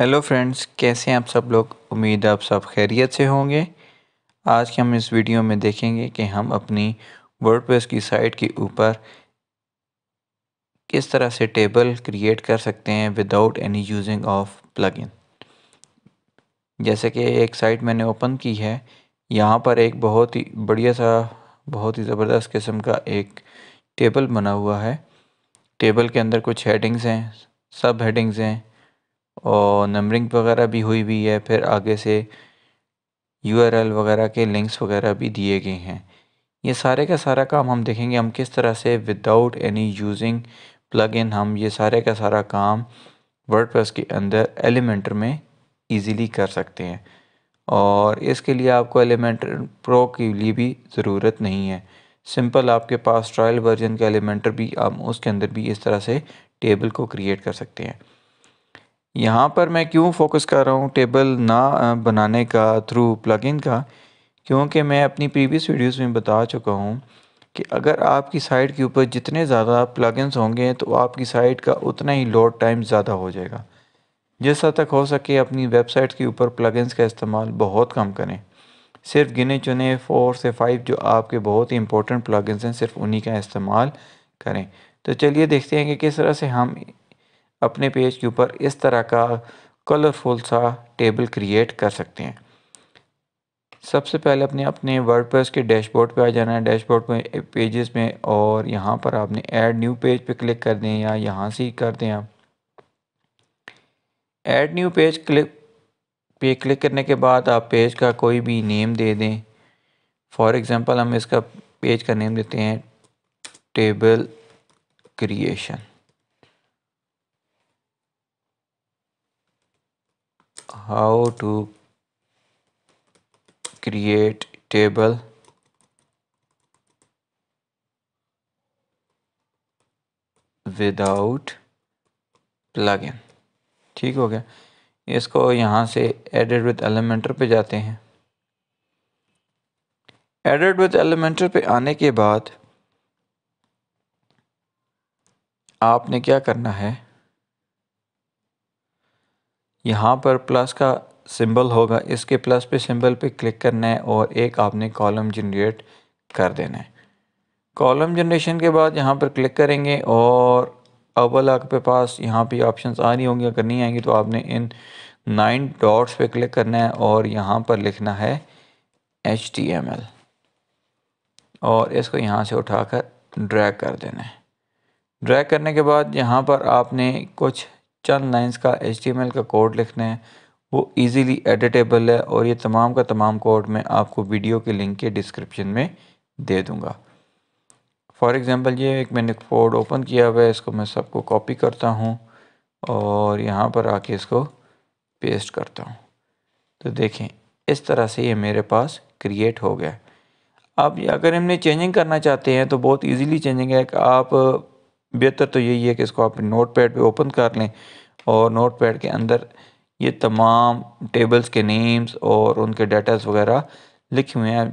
hello friends कैसे हैं आप सब लोग उम्मीद है आप सब खैरियत से होंगे आज के हम इस वीडियो में देखेंगे कि हम अपनी वर्डप्रेस की साइट के ऊपर किस तरह से टेबल क्रिएट कर सकते हैं without any using of plugin जैसे कि एक साइट मैंने ओपन की है यहाँ पर एक बहुत ही बढ़िया सा बहुत ही ज़बरदस्त किस्म का एक टेबल बना हुआ है टेबल के अंदर कुछ हेडिंग्स हैं सब हेडिंग्स हैं और नंबरिंग वगैरह भी हुई हुई है फिर आगे से यू आर एल वगैरह के लिंक्स वगैरह भी दिए गए हैं ये सारे का सारा काम हम देखेंगे हम किस तरह से without any using plug in हम ये सारे का सारा काम वर्डप्रेस के अंदर एलिमेंटर में इजीली कर सकते हैं और इसके लिए आपको एलिमेंटर प्रो के लिए भी ज़रूरत नहीं है सिंपल आपके पास ट्रायल वर्जन का एलिमेंटर भी आप उसके अंदर भी इस तरह से टेबल को क्रिएट कर सकते हैं यहाँ पर मैं क्यों फोकस कर रहा हूँ टेबल ना बनाने का थ्रू प्लगइन का क्योंकि मैं अपनी प्रीवियस वीडियोस में बता चुका हूँ कि अगर आपकी साइट के ऊपर जितने ज़्यादा प्लगइन्स होंगे तो आपकी साइट का उतना ही लोड टाइम ज़्यादा हो जाएगा जिस हद तक हो सके अपनी वेबसाइट के ऊपर प्लगइन्स का इस्तेमाल बहुत कम करें सिर्फ गिने चुने फोर से फाइव जो आपके बहुत ही इंपॉर्टेंट प्लगइन्स हैं सिर्फ उन्हीं का इस्तेमाल करें तो चलिए देखते हैं कि किस तरह से हम अपने पेज के ऊपर इस तरह का कलरफुल सा टेबल क्रिएट कर सकते हैं सबसे पहले अपने अपने वर्डप्रेस के डैशबोर्ड पे आ जाना है डैशबोर्ड में पेजेस में और यहाँ पर आपने ऐड न्यू पेज पे क्लिक कर दें या यहाँ से ही कर दें आप ऐड न्यू पेज क्लिक पे क्लिक करने के बाद आप पेज का कोई भी नेम दे दें फॉर एग्ज़ाम्पल हम इसका पेज का नेम देते हैं table creation how to create table without plugin ठीक हो गया इसको यहाँ से एडेड विद एलिमेंटर पे जाते हैं एडेड विद एलिमेंटर पे आने के बाद आपने क्या करना है यहाँ पर प्लस का सिंबल होगा इसके प्लस पे सिंबल पे क्लिक करना है और एक आपने कॉलम जनरेट कर देना है कॉलम जनरेशन के बाद यहाँ पर क्लिक करेंगे और अव्वल आपके पास यहाँ पे ऑप्शंस आ रही होंगी अगर नहीं आएंगी तो आपने इन नाइन डॉट्स पे क्लिक करना है और यहाँ पर लिखना है एच और इसको यहाँ से उठाकर ड्रैग कर देना है ड्रैग करने के बाद यहाँ पर आपने कुछ चंद लाइंस का एच का कोड लिखना है वो इजीली एडिटेबल है और ये तमाम का तमाम कोड मैं आपको वीडियो के लिंक के डिस्क्रिप्शन में दे दूँगा फॉर एग्ज़ाम्पल ये एक मैंने कोड ओपन किया हुआ है इसको मैं सबको कॉपी करता हूँ और यहाँ पर आके इसको पेस्ट करता हूँ तो देखें इस तरह से ये मेरे पास क्रिएट हो गया अब अगर हमने चेंजिंग करना चाहते हैं तो बहुत इजीली चेंजिंग है कि आप बेहतर तो यही है कि इसको आप नोट पैड पर ओपन कर लें और नोट पैड के अंदर ये तमाम टेबल्स के नेम्स और उनके डाटाज़ वगैरह लिखे हुए हैं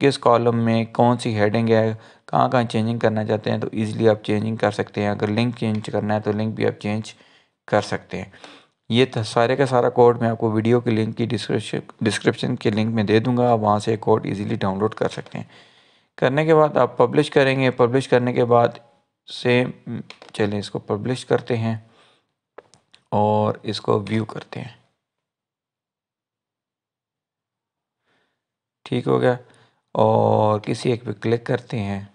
किस कॉलम में कौन सी हेडिंग है कहाँ कहाँ चेंजिंग करना चाहते हैं तो ईज़िली आप चेंजिंग कर सकते हैं अगर लिंक चेंज करना है तो लिंक भी आप चेंज कर सकते हैं ये सारे का सारा कोड मैं आपको वीडियो के लिंक की डिस्क्रिप्शन डिस्क्रिप्शन के लिंक में दे दूंगा आप वहाँ से कोड इजीली डाउनलोड कर सकते हैं करने के बाद आप पब्लिश करेंगे पब्लिश करने के बाद से हम्म, चलें इसको पब्लिश करते हैं और इसको व्यू करते हैं ठीक हो गया और किसी एक पे क्लिक करते हैं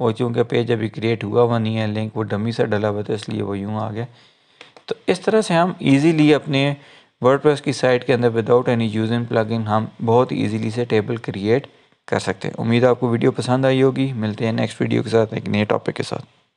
और चूँकि पेज अभी क्रिएट हुआ हुआ नहीं है लिंक वो डमी सा डला हुआ था तो इसलिए वो यूँ आ गया तो इस तरह से हम इजीली अपने वर्डप्रेस की साइट के अंदर without any use in plugin हम बहुत इजीली से टेबल क्रिएट कर सकते हैं उम्मीद आपको वीडियो पसंद आई होगी मिलते हैं नेक्स्ट वीडियो के साथ एक नए टॉपिक के साथ